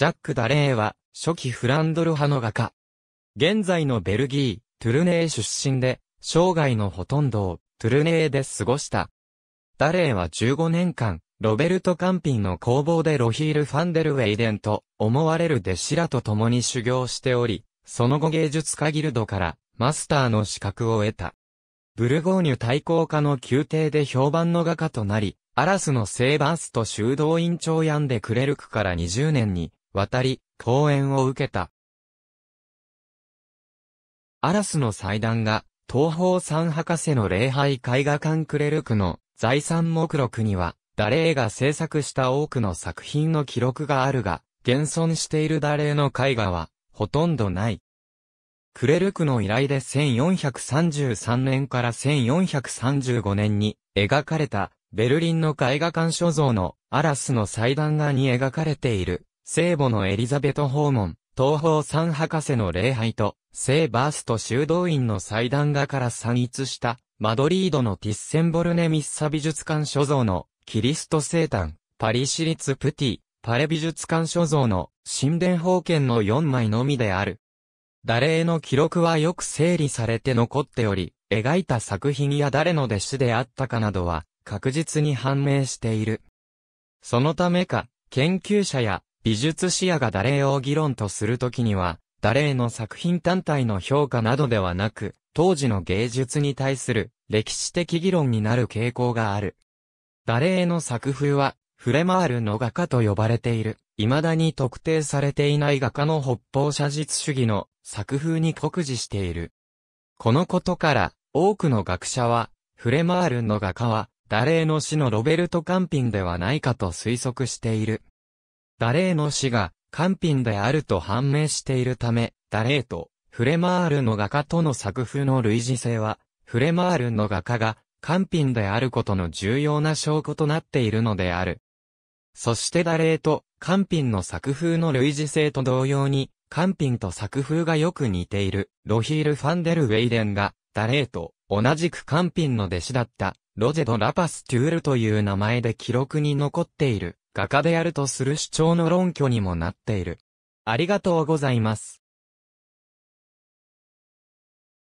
ジャック・ダレーは、初期フランドル派の画家。現在のベルギー、トゥルネー出身で、生涯のほとんどを、トゥルネーで過ごした。ダレーは15年間、ロベルト・カンピンの工房でロヒール・ファンデル・ウェイデンと思われる弟子らと共に修行しており、その後芸術家ギルドからマスターの資格を得た。ブルゴーニュ対抗家の宮廷で評判の画家となり、アラスの聖バースと修道院長ヤンでクレルクから20年に渡り、講演を受けた。アラスの祭壇が、東方三博士の礼拝絵画館クレルクの財産目録には、ダレーが制作した多くの作品の記録があるが、現存しているダレーの絵画は、ほとんどない。クレルクの依頼で1433年から1435年に描かれたベルリンの絵画館所蔵のアラスの祭壇画に描かれている聖母のエリザベト訪問、東方三博士の礼拝と、聖バースト修道院の祭壇画から散逸した、マドリードのティッセンボルネミッサ美術館所蔵の、キリスト生誕、パリ市立プティ、パレ美術館所蔵の、神殿封建の4枚のみである。誰への記録はよく整理されて残っており、描いた作品や誰の弟子であったかなどは、確実に判明している。そのためか、研究者や美術視野がダレーを議論とするときには、ダレーの作品単体の評価などではなく、当時の芸術に対する歴史的議論になる傾向がある。ダレーの作風は、フレマールの画家と呼ばれている、未だに特定されていない画家の北方写実主義の作風に酷似している。このことから、多くの学者は、フレマールの画家は、ダレーの死のロベルト・カンピンではないかと推測している。ダレーの死が、官品であると判明しているため、ダレーと、フレマールの画家との作風の類似性は、フレマールの画家が、官品であることの重要な証拠となっているのである。そしてダレーと、官品の作風の類似性と同様に、官品と作風がよく似ている、ロヒール・ファンデル・ウェイデンが、ダレーと、同じく官品の弟子だった、ロジェド・ラパス・テュールという名前で記録に残っている。画家であるとする主張の論拠にもなっている。ありがとうございます。